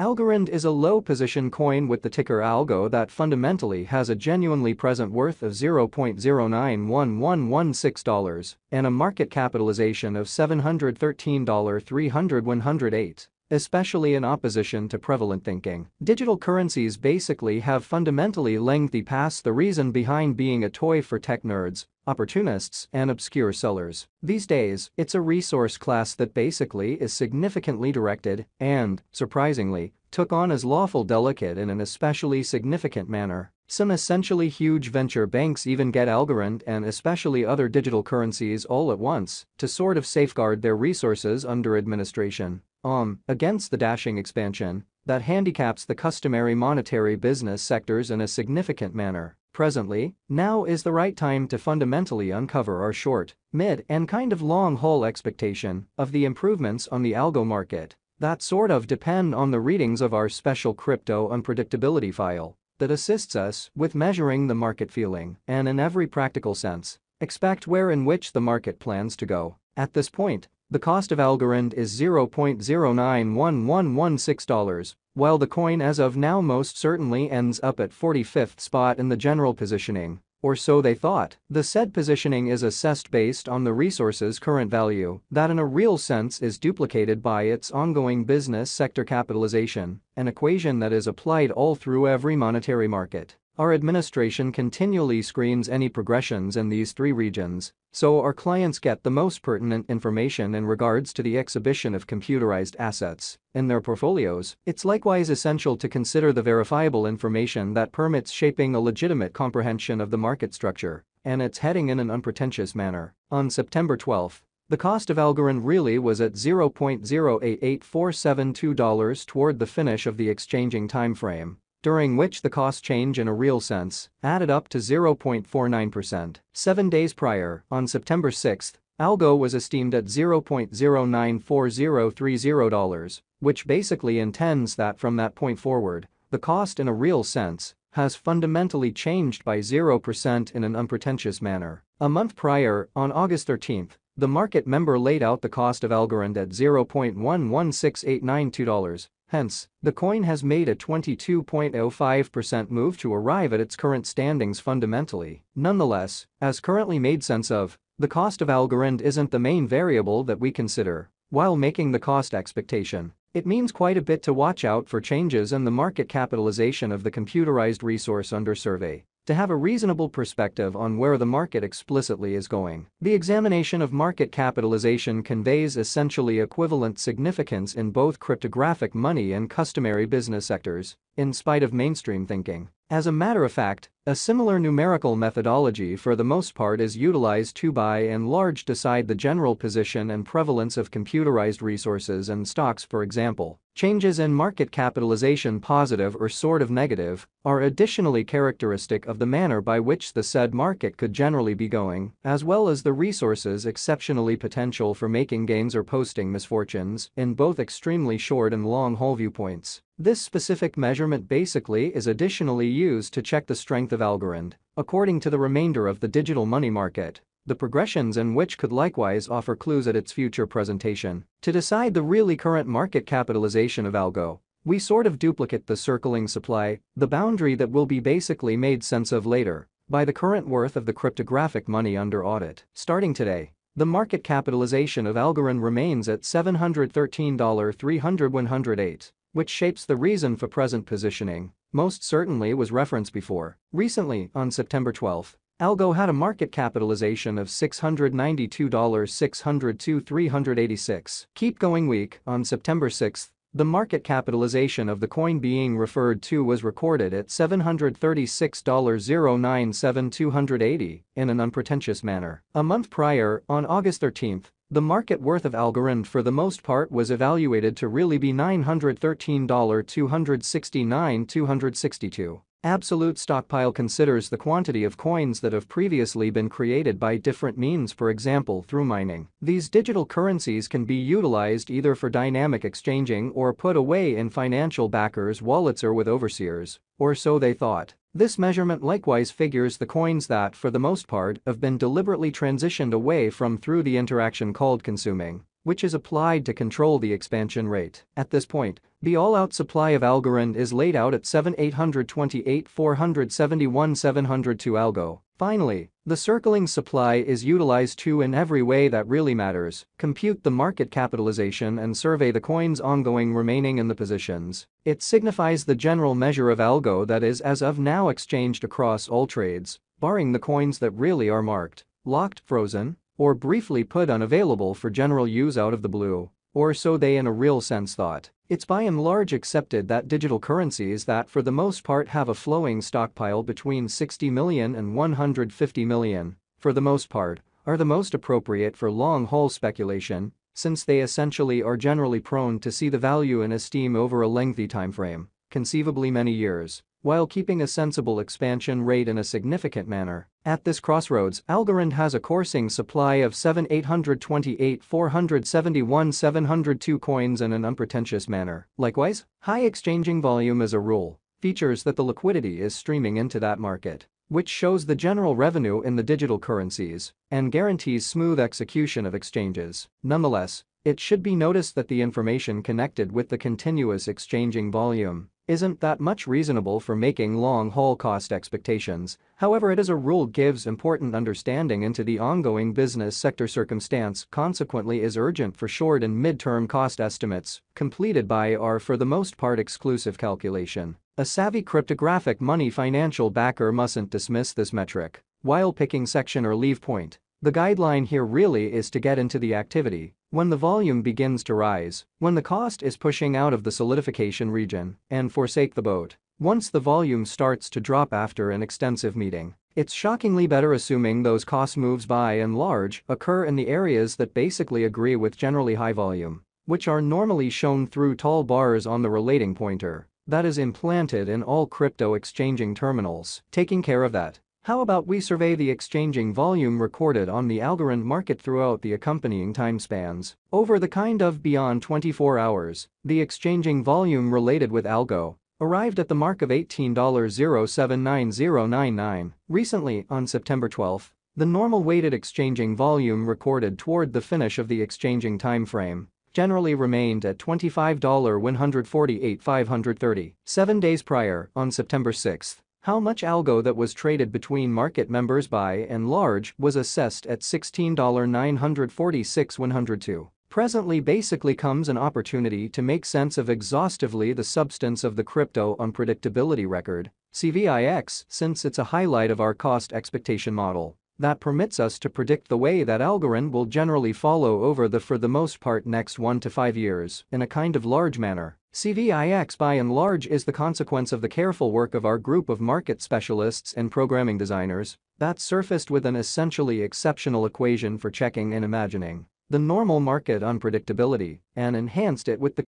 Algorand is a low-position coin with the ticker ALGO that fundamentally has a genuinely present worth of $0.091116 and a market capitalization of 713 dollars especially in opposition to prevalent thinking. Digital currencies basically have fundamentally lengthy past the reason behind being a toy for tech nerds, opportunists, and obscure sellers. These days, it's a resource class that basically is significantly directed and, surprisingly, took on as lawful delicate in an especially significant manner. Some essentially huge venture banks even get Algorand and especially other digital currencies all at once to sort of safeguard their resources under administration um, against the dashing expansion that handicaps the customary monetary business sectors in a significant manner. Presently, now is the right time to fundamentally uncover our short, mid, and kind of long-haul expectation of the improvements on the algo market that sort of depend on the readings of our special crypto unpredictability file that assists us with measuring the market feeling and in every practical sense, expect where in which the market plans to go. At this point, the cost of Algorand is $0.091116, while the coin as of now most certainly ends up at 45th spot in the general positioning, or so they thought. The said positioning is assessed based on the resource's current value, that in a real sense is duplicated by its ongoing business sector capitalization, an equation that is applied all through every monetary market. Our administration continually screens any progressions in these three regions, so our clients get the most pertinent information in regards to the exhibition of computerized assets in their portfolios. It's likewise essential to consider the verifiable information that permits shaping a legitimate comprehension of the market structure and its heading in an unpretentious manner. On September 12, the cost of Algorand really was at $0.088472 toward the finish of the exchanging timeframe, during which the cost change in a real sense added up to 0.49%. Seven days prior, on September 6, Algo was esteemed at $0.094030, which basically intends that from that point forward, the cost in a real sense has fundamentally changed by 0% in an unpretentious manner. A month prior, on August 13, the market member laid out the cost of Algorand at $0.116892, hence, the coin has made a 22.05% move to arrive at its current standings fundamentally. Nonetheless, as currently made sense of, the cost of Algorand isn't the main variable that we consider while making the cost expectation. It means quite a bit to watch out for changes in the market capitalization of the computerized resource under survey. To have a reasonable perspective on where the market explicitly is going, the examination of market capitalization conveys essentially equivalent significance in both cryptographic money and customary business sectors, in spite of mainstream thinking. As a matter of fact, a similar numerical methodology for the most part is utilized to by and large decide the general position and prevalence of computerized resources and stocks for example, Changes in market capitalization positive or sort of negative are additionally characteristic of the manner by which the said market could generally be going, as well as the resources exceptionally potential for making gains or posting misfortunes in both extremely short and long haul viewpoints. This specific measurement basically is additionally used to check the strength of Algorand, according to the remainder of the digital money market, the progressions in which could likewise offer clues at its future presentation. To decide the really current market capitalization of Algo, we sort of duplicate the circling supply, the boundary that will be basically made sense of later, by the current worth of the cryptographic money under audit. Starting today, the market capitalization of Algorand remains at $713,300,108, which shapes the reason for present positioning, most certainly was referenced before. Recently, on September 12, Algo had a market capitalization of 692 dollars Keep going week on September 6, the market capitalization of the coin being referred to was recorded at $736.097280 in an unpretentious manner. A month prior, on August 13, the market worth of Algorand for the most part was evaluated to really be 913 dollars 269262 Absolute stockpile considers the quantity of coins that have previously been created by different means for example through mining. These digital currencies can be utilized either for dynamic exchanging or put away in financial backers' wallets or with overseers, or so they thought. This measurement likewise figures the coins that for the most part have been deliberately transitioned away from through the interaction called consuming which is applied to control the expansion rate. At this point, the all-out supply of Algorand is laid out at 7828 471 702 algo. Finally, the circling supply is utilized to in every way that really matters, compute the market capitalization and survey the coins ongoing remaining in the positions. It signifies the general measure of algo that is as of now exchanged across all trades, barring the coins that really are marked, locked, frozen, or briefly put unavailable for general use out of the blue. Or so they in a real sense thought. It's by and large accepted that digital currencies that for the most part have a flowing stockpile between 60 million and 150 million, for the most part, are the most appropriate for long-haul speculation, since they essentially are generally prone to see the value and esteem over a lengthy time frame, conceivably many years while keeping a sensible expansion rate in a significant manner. At this crossroads, Algorand has a coursing supply of 7,828, 471, 702 coins in an unpretentious manner. Likewise, high exchanging volume as a rule features that the liquidity is streaming into that market, which shows the general revenue in the digital currencies and guarantees smooth execution of exchanges. Nonetheless, it should be noticed that the information connected with the continuous exchanging volume isn't that much reasonable for making long-haul cost expectations, however it as a rule gives important understanding into the ongoing business sector circumstance consequently is urgent for short and mid-term cost estimates, completed by or for the most part exclusive calculation. A savvy cryptographic money financial backer mustn't dismiss this metric. While picking section or leave point, the guideline here really is to get into the activity, when the volume begins to rise, when the cost is pushing out of the solidification region and forsake the boat, once the volume starts to drop after an extensive meeting, it's shockingly better assuming those cost moves by and large occur in the areas that basically agree with generally high volume, which are normally shown through tall bars on the relating pointer that is implanted in all crypto exchanging terminals, taking care of that. How about we survey the exchanging volume recorded on the Algorand market throughout the accompanying time spans? Over the kind of beyond 24 hours, the exchanging volume related with Algo arrived at the mark of $18.079099. Recently, on September 12, the normal weighted exchanging volume recorded toward the finish of the exchanging time frame generally remained at $25.148,530. Seven days prior, on September 6, how much algo that was traded between market members by and large was assessed at 16 dollars 946102 Presently basically comes an opportunity to make sense of exhaustively the substance of the crypto unpredictability record, CVIX, since it's a highlight of our cost expectation model that permits us to predict the way that algorithm will generally follow over the for the most part next 1 to 5 years in a kind of large manner. CVIX by and large is the consequence of the careful work of our group of market specialists and programming designers that surfaced with an essentially exceptional equation for checking and imagining the normal market unpredictability and enhanced it with the